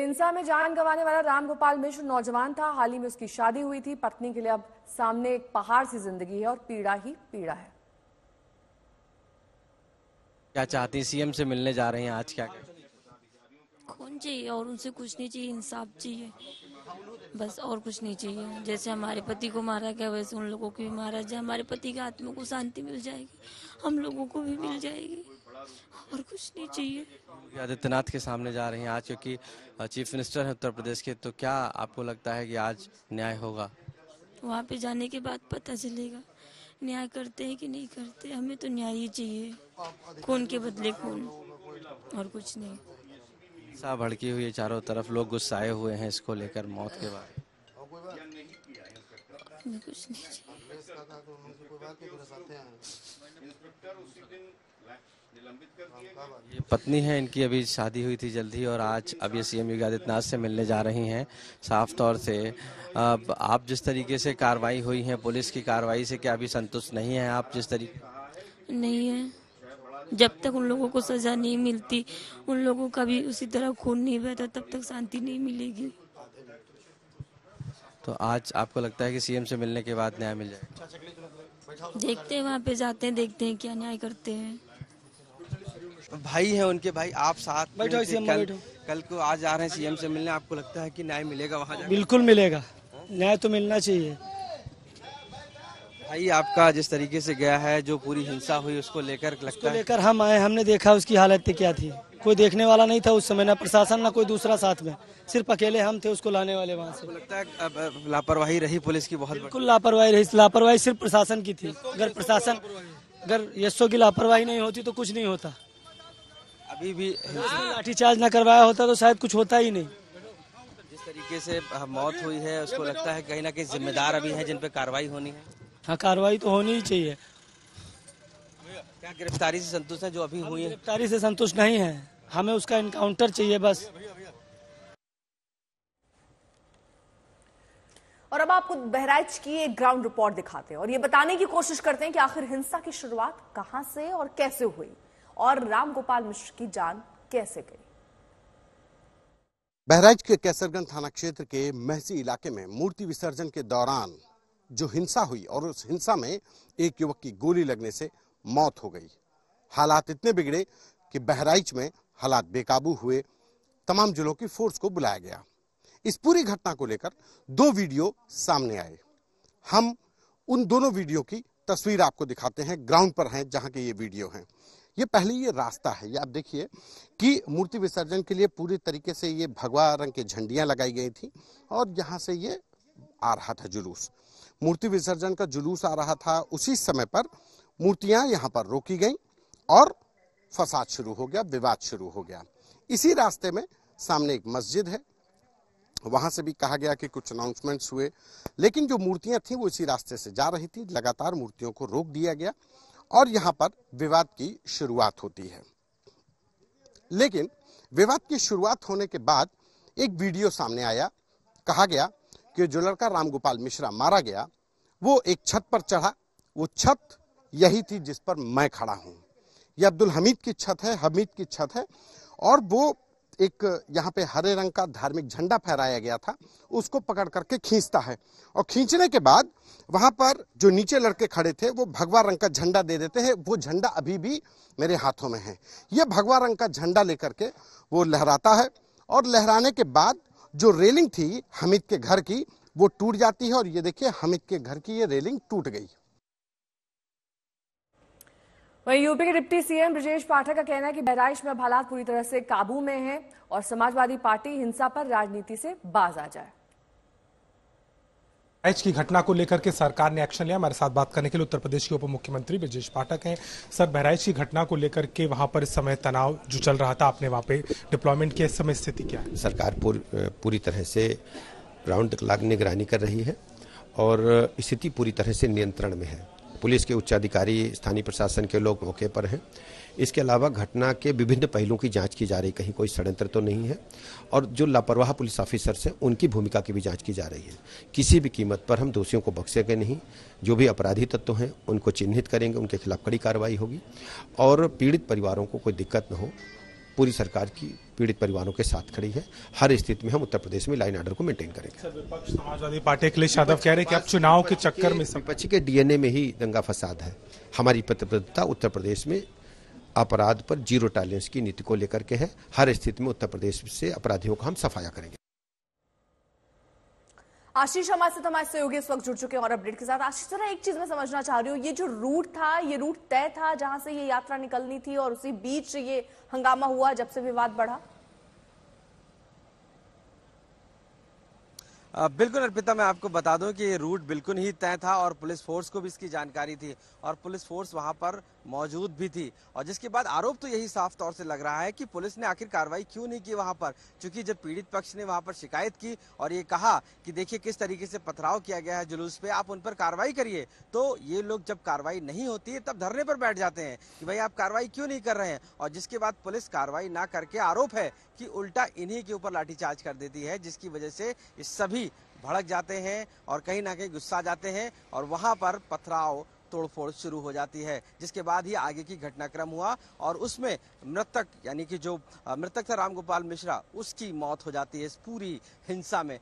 हिंसा में जान गंवाने वाला रामगोपाल मिश्र नौजवान था हाल ही में उसकी शादी हुई थी पत्नी के लिए अब सामने एक पहाड़ सी जिंदगी है और पीड़ा ही पीड़ा है क्या चाहती सीएम से मिलने जा रहे हैं आज क्या खून चाहिए और उनसे कुछ नहीं चाहिए इंसाफ चाहिए बस और कुछ नहीं चाहिए जैसे हमारे पति को मारा गया वैसे उन लोगों को भी मारा जाए हमारे पति के आत्मा को शांति मिल जाएगी हम लोगों को भी मिल जाएगी और कुछ नहीं चाहिए आदित्यनाथ के सामने जा रही हैं आज क्योंकि चीफ मिनिस्टर हैं उत्तर प्रदेश के तो क्या आपको लगता है कि आज न्याय होगा वहाँ पे जाने के बाद पता चलेगा न्याय करते हैं कि नहीं करते हमें तो न्याय ही चाहिए खून के बदले खून और कुछ नहीं सा भड़की हुई है चारों तरफ लोग गुस्साए हुए हैं इसको लेकर मौत के बाद कुछ नहीं चाहिए प्रेस का था तो उन्होंने कोई बात नहीं प्रेस हैं इंस्पेक्टर उसी दिन ये पत्नी है इनकी अभी शादी हुई थी जल्दी और आज अब ये सीएम योगी आदित्यनाथ से मिलने जा रही हैं साफ तौर से अब आप जिस तरीके से कार्रवाई हुई है पुलिस की कार्रवाई से क्या अभी संतुष्ट नहीं है आप जिस तरीके नहीं है जब तक उन लोगों को सजा नहीं मिलती उन लोगों का भी उसी तरह खून नहीं बहता तब तक शांति नहीं मिलेगी तो आज आपको लगता है कि सीएम से मिलने के बाद न्याय मिल जाए अच्छा, देखते हैं वहाँ पे जाते हैं देखते हैं क्या न्याय करते हैं भाई है उनके भाई आप साथ बैठो सीएम कल, कल को आज आ रहे हैं सीएम से मिलने आपको लगता है कि न्याय मिलेगा वहाँ बिल्कुल मिलेगा न्याय तो मिलना चाहिए भाई आपका जिस तरीके से गया है जो पूरी हिंसा हुई उसको लेकर लगता है लेकर हम आए हमने देखा उसकी हालत क्या थी कोई देखने वाला नहीं था उस समय ना प्रशासन ना कोई दूसरा साथ में सिर्फ अकेले हम थे उसको लाने वाले वहाँ से लगता है लापरवाही रही पुलिस की बहुत बिल्कुल लापरवाही रही लापरवाही सिर्फ प्रशासन की थी अगर प्रशासन अगर यशो की लापरवाही नहीं होती तो कुछ नहीं होता अभी भी लाठीचार्ज न करवाया होता तो शायद कुछ होता ही नहीं जिस तरीके से मौत हुई है उसको लगता है कहीं ना कहीं जिम्मेदार अभी है जिन पे कार्रवाई होनी है हाँ कार्रवाई तो होनी ही चाहिए क्या गिरफ्तारी से संतुष्ट है जो अभी हुई है गिरफ्तारी से संतुष्ट नहीं है हमें उसका इनकाउंटर चाहिए बस और अब आपको बहराइच की एक ग्राउंड रिपोर्ट दिखाते हैं और ये बताने की कोशिश करते हैं कि आखिर हिंसा की शुरुआत कहां से और कैसे हुई और रामगोपाल मिश्र की जान कैसे गई बहराइच के कैसरगंज थाना क्षेत्र के महसी इलाके में मूर्ति विसर्जन के दौरान जो हिंसा हुई और उस हिंसा में एक युवक की गोली लगने से मौत हो गई हालात इतने बिगड़े कि बहराइच में हालात बेकाबू हुए तमाम जिलों की फोर्स को बुलाया गया इस पूरी घटना को लेकर दो वीडियो सामने आए हम उन दोनों वीडियो की तस्वीर आपको दिखाते हैं ग्राउंड पर हैं जहां के ये वीडियो हैं ये पहले ये रास्ता है ये आप देखिए कि मूर्ति विसर्जन के लिए पूरी तरीके से ये भगवा रंग के झंडियां लगाई गई थी और यहाँ से ये आ रहा था जुलूस मूर्ति विसर्जन का जुलूस आ रहा था उसी समय पर मूर्तियां यहाँ पर रोकी गई और फसाद शुरू हो गया विवाद शुरू हो गया इसी रास्ते में सामने एक मस्जिद है वहां से भी कहा गया कि कुछ अनाउंसमेंट्स हुए लेकिन जो मूर्तियां थी वो इसी रास्ते से जा रही थी लगातार मूर्तियों को रोक दिया गया और यहाँ पर विवाद की शुरुआत होती है लेकिन विवाद की शुरुआत होने के बाद एक वीडियो सामने आया कहा गया कि जो लड़का रामगोपाल मिश्रा मारा गया वो एक छत पर चढ़ा वो छत यही थी जिस पर मैं खड़ा हूं ये अब्दुल हमीद की छत है हमीद की छत है और वो एक यहाँ पे हरे रंग का धार्मिक झंडा फहराया गया था उसको पकड़ करके खींचता है और खींचने के बाद वहाँ पर जो नीचे लड़के खड़े थे वो भगवा रंग का झंडा दे देते हैं वो झंडा अभी भी मेरे हाथों में है ये भगवा रंग का झंडा लेकर के वो लहराता है और लहराने के बाद जो रेलिंग थी हमिद के घर की वो टूट जाती है और ये देखिए हमिद के घर की ये रेलिंग टूट गई वहीं यूपी के डिप्टी सीएम ब्रजेश पाठक का कहना है कि बहराइच में हालात पूरी तरह से काबू में हैं और समाजवादी पार्टी हिंसा पर राजनीति से बाज आ जाए एच की घटना को लेकर के सरकार ने एक्शन लिया हमारे साथ बात करने के लिए उत्तर प्रदेश के उप मुख्यमंत्री ब्रजेश पाठक हैं सर बहराइच की घटना को लेकर के वहां पर इस समय तनाव जो चल रहा था आपने वहां पे डिप्लॉयमेंट की इस समय स्थिति क्या है सरकार पूर, पूरी तरह से राउंड द क्लाक निगरानी कर रही है और स्थिति पूरी तरह से नियंत्रण में है पुलिस के उच्च अधिकारी स्थानीय प्रशासन के लोग मौके पर हैं इसके अलावा घटना के विभिन्न पहलुओं की जांच की जा रही कहीं कोई षड्यंत्र तो नहीं है और जो लापरवाह पुलिस ऑफिसर्स हैं उनकी भूमिका की भी जांच की जा रही है किसी भी कीमत पर हम दोषियों को बख्शेंगे नहीं जो भी अपराधी तत्व हैं उनको चिन्हित करेंगे उनके खिलाफ कड़ी कार्रवाई होगी और पीड़ित परिवारों को कोई दिक्कत न हो पूरी सरकार की पीड़ित परिवारों के साथ खड़ी है हर स्थिति में हम उत्तर प्रदेश में लाइन ऑर्डर को मेंटेन करेंगे समाजवादी पार्टी अखिलेश यादव कह रहे हैं कि अब चुनाव के चक्कर में विपक्ष के डीएनए में ही दंगा फसाद है हमारी प्रतिबद्धता उत्तर प्रदेश में अपराध पर जीरो टॉलरेंस की नीति को लेकर के है हर स्थिति में उत्तर प्रदेश से अपराधियों को हम सफाया करेंगे आशीष हमारे साथ हमारे सहयोगी इस वक्त जुड़ चुके हैं और अपडेट के साथ आशीष सर एक चीज मैं समझना चाह रही हूँ ये जो रूट था ये रूट तय था जहां से ये यात्रा निकलनी थी और उसी बीच ये हंगामा हुआ जब से विवाद बढ़ा बिल्कुल अर्पिता मैं आपको बता दूं कि ये रूट बिल्कुल ही तय था और पुलिस फोर्स को भी इसकी जानकारी थी और पुलिस फोर्स वहां पर मौजूद भी थी और जिसके बाद आरोप तो यही साफ तौर से लग रहा है कि पुलिस ने आखिर कार्रवाई क्यों नहीं की वहां पर क्योंकि जब पीड़ित पक्ष ने वहां पर शिकायत की और ये कहा कि देखिए किस तरीके से पथराव किया गया है जुलूस पे आप उन पर कार्रवाई करिए तो ये लोग जब कार्रवाई नहीं होती है तब धरने पर बैठ जाते हैं कि भाई आप कार्रवाई क्यों नहीं कर रहे हैं और जिसके बाद पुलिस कार्रवाई ना करके आरोप है कि उल्टा इन्हीं के ऊपर लाठीचार्ज कर देती है जिसकी वजह से सभी भड़क जाते हैं और कहीं ना कहीं गुस्सा जाते हैं और वहाँ पर पथराव तोड़फोड़ शुरू हो जाती है जिसके बाद ही आगे की घटनाक्रम हुआ और उसमें मृतक यानी कि जो मृतक था रामगोपाल मिश्रा उसकी मौत हो जाती है इस पूरी हिंसा में